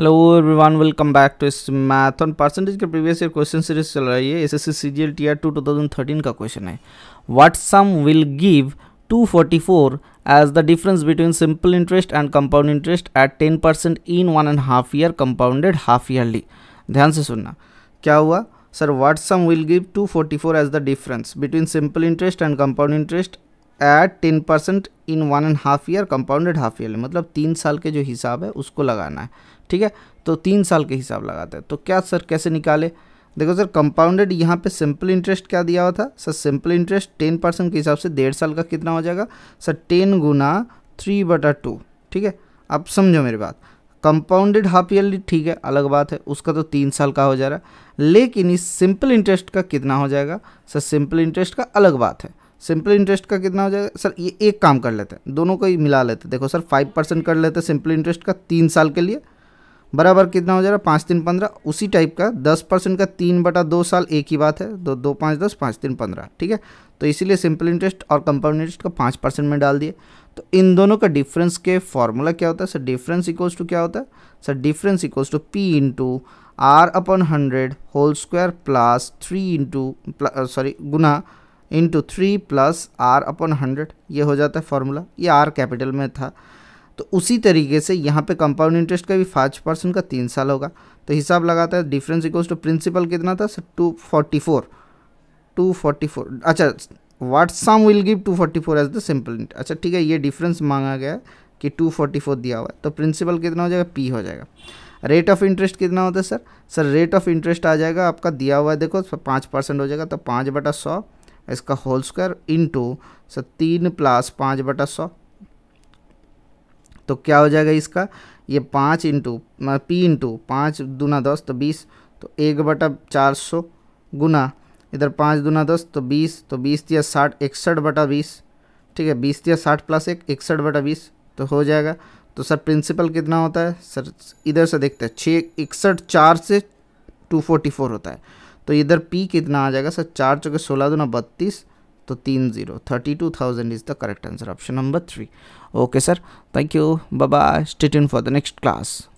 hello everyone welcome back to इस math on percentage के previous year question series चल रही है S S C C G L tier two two thousand thirteen का question है what sum will give two forty four as the difference between simple interest and compound interest at ten percent in one and half year compounded half yearly ध्यान से सुनना क्या हुआ sir what sum will give two forty four as the difference between simple interest and compound interest at ten percent in one and half year compounded half year मतलब तीन साल के जो हिसाब है उसको लगाना है ठीक है तो तीन साल के हिसाब लगाते हैं तो क्या सर कैसे निकाले देखो सर कंपाउंडेड यहाँ पे सिंपल इंटरेस्ट क्या दिया हुआ था sir simple interest ten percent के हिसाब से डेढ़ साल का कितना हो जाएगा सर टेन गुना थ्री बटा टू ठीक है आप समझो मेरी बात कंपाउंडेड हाफ ईयरली ठीक है अलग बात है उसका तो तीन साल का हो जा रहा है लेकिन इस सिंपल इंटरेस्ट का कितना हो जाएगा सर सिंपल इंटरेस्ट का अलग बात है सिंपल इंटरेस्ट का कितना हो जाएगा सर ये एक काम कर लेते हैं दोनों को ही मिला लेते हैं देखो सर फाइव परसेंट कर लेते हैं सिंपल इंटरेस्ट का तीन साल के लिए बराबर कितना हो जाएगा पाँच तीन पंद्रह उसी टाइप का दस परसेंट का तीन बटा दो साल एक ही बात है दो दो पाँच दस पाँच तीन पंद्रह ठीक है तो इसीलिए सिंपल इंटरेस्ट और कंपाउंड इंटरेस्ट का पाँच परसेंट में डाल दिए तो इन दोनों का डिफरेंस के फॉर्मूला क्या होता है सर डिफरेंस इक्वल्स टू क्या होता है sir difference equals to P into R upon hundred whole square plus three into sorry गुना into three plus R upon hundred ये हो जाता है फॉर्मूला ये आर कैपिटल में था तो उसी तरीके से यहाँ पे कंपाउंड इंटरेस्ट का भी फाइव परसेंट का तीन साल होगा तो हिसाब लगाता है डिफरेंस इक्वल्स टू प्रिंसिपल कितना था sir two forty four two forty four अच्छा what sum will give two forty four as the simple अच्छा ठीक है ये डिफरेंस मांगा गया कि टू फोर्टी फोर दिया हुआ है तो प्रिंसिपल कितना हो जाएगा पी हो जाएगा रेट ऑफ इंटरेस्ट कितना होता है sir sir rate of interest आ जाएगा आपका दिया हुआ है देखो पाँच परसेंट हो जाएगा तो पाँच बटा सौ इसका होल स्क्वायर इंटू सर तीन प्लस पाँच बटा सौ तो क्या हो जाएगा इसका ये पाँच इंटू पी इंटू पाँच दूना दस तो बीस तो एक बटा चार सौ गुना इधर पाँच दूना दस तो बीस तो बीस दिया साठ इकसठ बटा बीस ठीक है बीस दिया साठ प्लस एक इकसठ बटा बीस तो हो जाएगा तो सर प्रिंसिपल कितना होता है सर इधर से देखते हैं छः इकसठ चार से टू फोर्टी फोर होता है तो इधर पी कितना आ जाएगा सर चार चौके सोलह दो ना बत्तीस तो तीन zero thirty two thousand is the correct answer option number three okay sir thank you bye stay इन फॉर द नेक्स्ट क्लास